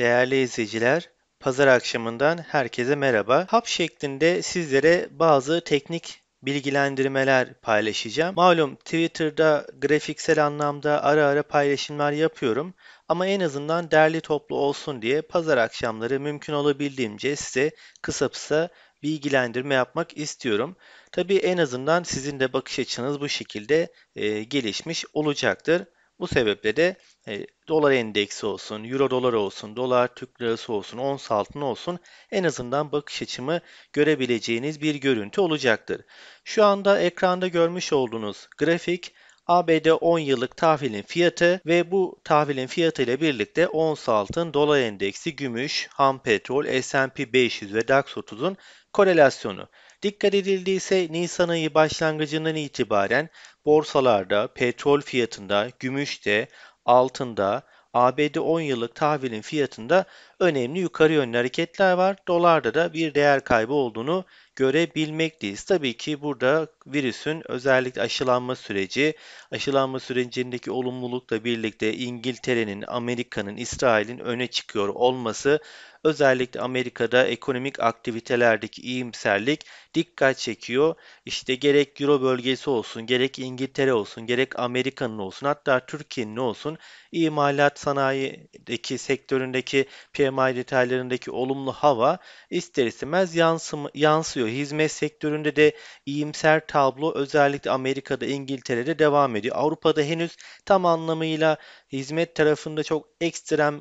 Değerli izleyiciler, pazar akşamından herkese merhaba. Hap şeklinde sizlere bazı teknik bilgilendirmeler paylaşacağım. Malum Twitter'da grafiksel anlamda ara ara paylaşımlar yapıyorum ama en azından derli toplu olsun diye pazar akşamları mümkün olabildiğince size kısa kısa bilgilendirme yapmak istiyorum. Tabii en azından sizin de bakış açınız bu şekilde e, gelişmiş olacaktır. Bu sebeple de e, dolar endeksi olsun, euro dolar olsun, dolar Türk lirası olsun, ons altın olsun en azından bakış açımı görebileceğiniz bir görüntü olacaktır. Şu anda ekranda görmüş olduğunuz grafik ABD 10 yıllık tahvilin fiyatı ve bu tahvilin fiyatı ile birlikte ons altın, dolar endeksi, gümüş, ham petrol, S&P 500 ve DAX 30'un korelasyonu. Dikkat edildiyse Nisan ayı başlangıcından itibaren borsalarda, petrol fiyatında, gümüşte, altında, ABD 10 yıllık tahvilin fiyatında önemli yukarı yönlü hareketler var. Dolarda da bir değer kaybı olduğunu görebilmekteyiz. Tabii ki burada virüsün özellikle aşılanma süreci, aşılanma sürecindeki olumlulukla birlikte İngiltere'nin, Amerika'nın, İsrail'in öne çıkıyor olması Özellikle Amerika'da ekonomik aktivitelerdeki iyimserlik dikkat çekiyor. İşte gerek Euro bölgesi olsun, gerek İngiltere olsun, gerek Amerika'nın olsun, hatta Türkiye'nin olsun imalat sanayideki sektöründeki PMI detaylarındaki olumlu hava ister istemez yansım, yansıyor. Hizmet sektöründe de iyimser tablo özellikle Amerika'da, İngiltere'de devam ediyor. Avrupa'da henüz tam anlamıyla hizmet tarafında çok ekstrem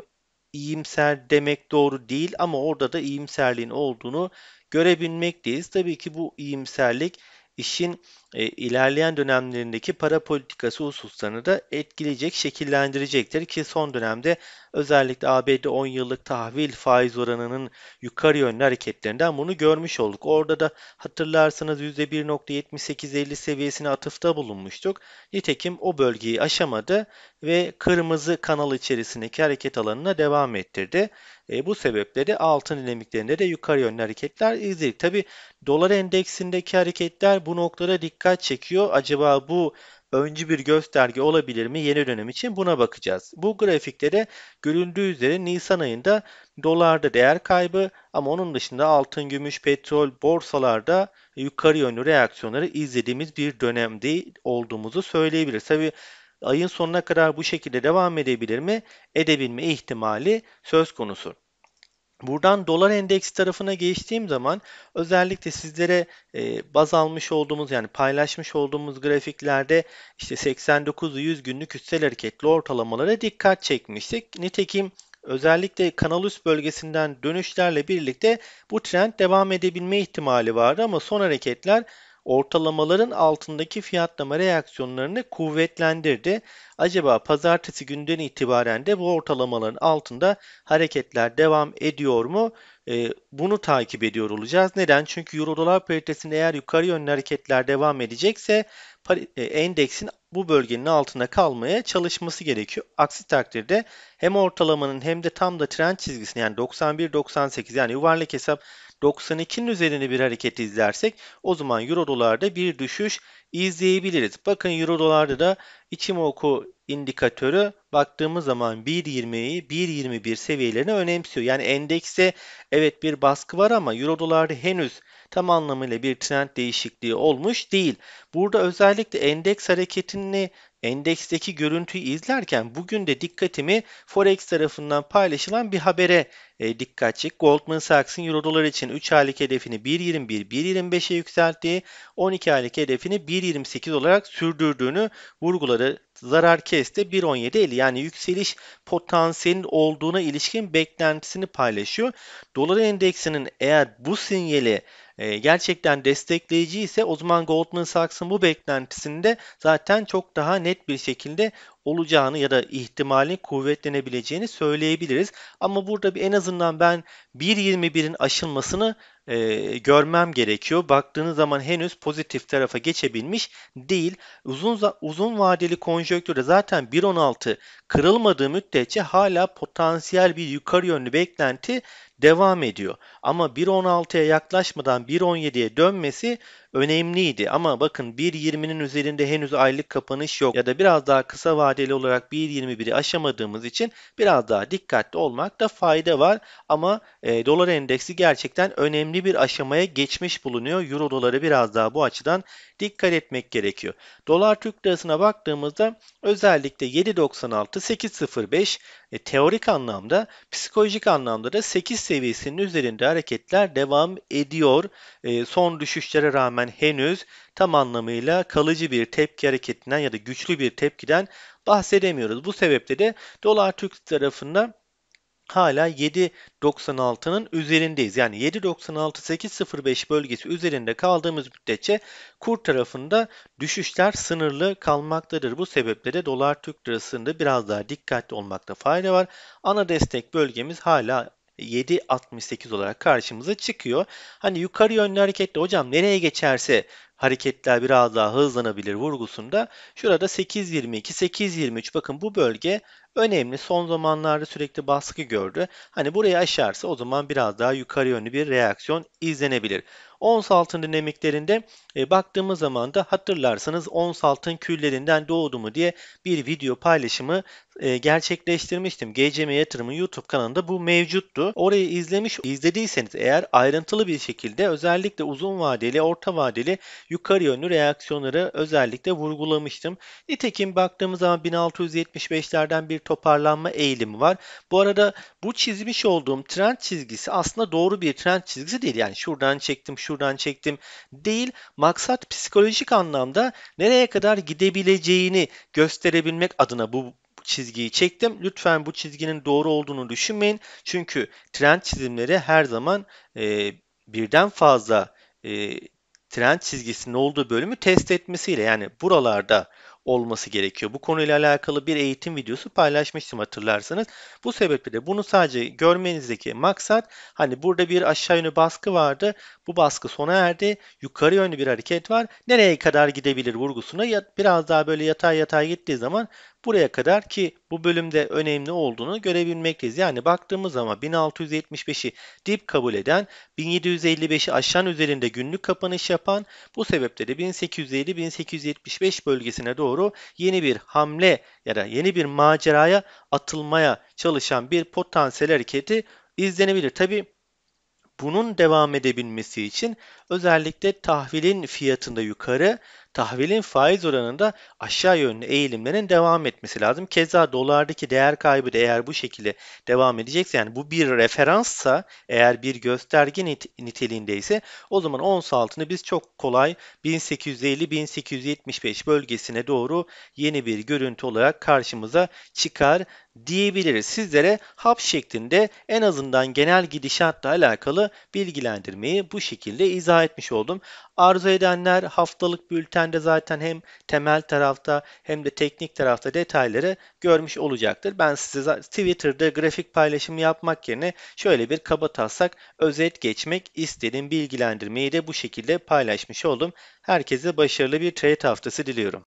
iyimser demek doğru değil ama orada da iyimserliğin olduğunu görebilmekteyiz. Tabii ki bu iyimserlik işin e, ilerleyen dönemlerindeki para politikası hususlarını da etkileyecek, şekillendirecektir ki son dönemde özellikle ABD 10 yıllık tahvil faiz oranının yukarı yönlü hareketlerinden bunu görmüş olduk. Orada da hatırlarsanız %1.7850 seviyesine atıfta bulunmuştuk. Nitekim o bölgeyi aşamadı ve kırmızı kanal içerisindeki hareket alanına devam ettirdi. E, bu sebeple de altın dinamiklerinde de yukarı yönlü hareketler izledik. Tabi dolar endeksindeki hareketler bu noktada dikkat çekiyor. Acaba bu öncü bir gösterge olabilir mi yeni dönem için buna bakacağız. Bu grafikte de görüldüğü üzere Nisan ayında dolarda değer kaybı ama onun dışında altın, gümüş, petrol, borsalarda yukarı yönlü reaksiyonları izlediğimiz bir dönemde olduğumuzu söyleyebiliriz. Tabi ayın sonuna kadar bu şekilde devam edebilir mi? Edebilme ihtimali söz konusu. Buradan dolar endeks tarafına geçtiğim zaman özellikle sizlere e, baz almış olduğumuz yani paylaşmış olduğumuz grafiklerde işte 89 100 günlük üstel hareketli ortalamalara dikkat çekmiştik. Nitekim özellikle kanal üst bölgesinden dönüşlerle birlikte bu trend devam edebilme ihtimali vardı ama son hareketler ortalamaların altındaki fiyatlama reaksiyonlarını kuvvetlendirdi. Acaba pazartesi günden itibaren de bu ortalamaların altında hareketler devam ediyor mu? Ee, bunu takip ediyor olacağız. Neden? Çünkü Euro dolar paritesinde eğer yukarı yönlü hareketler devam edecekse e, endeksin bu bölgenin altında kalmaya çalışması gerekiyor. Aksi takdirde hem ortalamanın hem de tam da trend çizgisini yani 91-98 yani yuvarlak hesap 92'nin üzerine bir hareket izlersek o zaman euro dolarda bir düşüş izleyebiliriz. Bakın euro dolarda da içim oku indikatörü baktığımız zaman 1.20'yi 1.21 seviyelerini önemsiyor. Yani endekse evet bir baskı var ama euro dolarda henüz tam anlamıyla bir trend değişikliği olmuş değil. Burada özellikle endeks hareketini endeksteki görüntüyü izlerken bugün de dikkatimi Forex tarafından paylaşılan bir habere e, dikkat çek. Goldman Sachs'ın Euro dolar için 3 aylık hedefini 1.21-1.25'e yükselttiği, 12 aylık hedefini 1.28 olarak sürdürdüğünü vurguladı zarar kes de 1.17.50 yani yükseliş potansiyelin olduğuna ilişkin beklentisini paylaşıyor. Dolar endeksinin eğer bu sinyali e, gerçekten destekleyici ise o zaman Goldman Sachs'ın bu beklentisinde zaten çok daha net bir şekilde olacağını ya da ihtimalin kuvvetlenebileceğini söyleyebiliriz. Ama burada bir en azından ben 1.21'in aşılmasını e, görmem gerekiyor. Baktığınız zaman henüz pozitif tarafa geçebilmiş değil. Uzun uzun vadeli konjöktürde zaten 1.16 kırılmadığı müddetçe hala potansiyel bir yukarı yönlü beklenti devam ediyor. Ama 1.16'ya yaklaşmadan 1.17'ye dönmesi önemliydi. Ama bakın 1.20'nin üzerinde henüz aylık kapanış yok ya da biraz daha kısa vadeli olarak 1.21'i aşamadığımız için biraz daha dikkatli olmakta fayda var. Ama e, dolar endeksi gerçekten önemli bir aşamaya geçmiş bulunuyor. Euro doları biraz daha bu açıdan dikkat etmek gerekiyor. Dolar Türk lirasına baktığımızda özellikle 7.96, 8.05 e, teorik anlamda, psikolojik anlamda da 8 seviyesinin üzerinde hareketler devam ediyor. E, son düşüşlere rağmen henüz tam anlamıyla kalıcı bir tepki hareketinden ya da güçlü bir tepkiden bahsedemiyoruz. Bu sebeple de dolar Türk tarafında hala 7.96'nın üzerindeyiz. Yani 7.96-8.05 bölgesi üzerinde kaldığımız müddetçe kur tarafında düşüşler sınırlı kalmaktadır. Bu sebeple de dolar Türk lirasında biraz daha dikkatli olmakta fayda var. Ana destek bölgemiz hala 7.68 olarak karşımıza çıkıyor. Hani yukarı yönlü hareketli hocam nereye geçerse hareketler biraz daha hızlanabilir vurgusunda. Şurada 8.22, 8.23 bakın bu bölge önemli. Son zamanlarda sürekli baskı gördü. Hani burayı aşarsa o zaman biraz daha yukarı yönlü bir reaksiyon izlenebilir. Ons altın dinamiklerinde e, baktığımız zaman da hatırlarsanız ons altın küllerinden doğdu mu diye bir video paylaşımı e, gerçekleştirmiştim. GCM Yatırım'ın YouTube kanalında bu mevcuttu. Orayı izlemiş izlediyseniz eğer ayrıntılı bir şekilde özellikle uzun vadeli, orta vadeli yukarı yönlü reaksiyonları özellikle vurgulamıştım. Nitekim baktığımız zaman 1675'lerden bir toparlanma eğilimi var. Bu arada bu çizmiş olduğum trend çizgisi aslında doğru bir trend çizgisi değil. Yani şuradan çektim, şu şuradan çektim değil. Maksat psikolojik anlamda nereye kadar gidebileceğini gösterebilmek adına bu çizgiyi çektim. Lütfen bu çizginin doğru olduğunu düşünmeyin. Çünkü trend çizimleri her zaman e, birden fazla e, trend çizgisinin olduğu bölümü test etmesiyle yani buralarda olması gerekiyor. Bu konuyla alakalı bir eğitim videosu paylaşmıştım hatırlarsanız. Bu sebeple de bunu sadece görmenizdeki maksat hani burada bir aşağı yönlü baskı vardı. Bu baskı sona erdi. Yukarı yönlü bir hareket var. Nereye kadar gidebilir vurgusuna biraz daha böyle yatay yatay gittiği zaman buraya kadar ki bu bölümde önemli olduğunu görebilmekteyiz. Yani baktığımız zaman 1675'i dip kabul eden, 1755'i aşan üzerinde günlük kapanış yapan, bu sebeple de 1850-1875 bölgesine doğru yeni bir hamle ya da yeni bir maceraya atılmaya çalışan bir potansiyel hareketi izlenebilir. Tabi bunun devam edebilmesi için özellikle tahvilin fiyatında yukarı, tahvilin faiz oranında aşağı yönlü eğilimlerin devam etmesi lazım. Keza dolardaki değer kaybı da eğer bu şekilde devam edecekse yani bu bir referanssa eğer bir gösterge nit- niteliğindeyse o zaman ons altını biz çok kolay 1850-1875 bölgesine doğru yeni bir görüntü olarak karşımıza çıkar diyebiliriz. Sizlere hap şeklinde en azından genel gidişatla alakalı bilgilendirmeyi bu şekilde izah etmiş oldum. Arzu edenler haftalık bültende zaten hem temel tarafta hem de teknik tarafta detayları görmüş olacaktır. Ben size Twitter'da grafik paylaşımı yapmak yerine şöyle bir kaba taslak özet geçmek istedim bilgilendirmeyi de bu şekilde paylaşmış oldum. Herkese başarılı bir trade haftası diliyorum.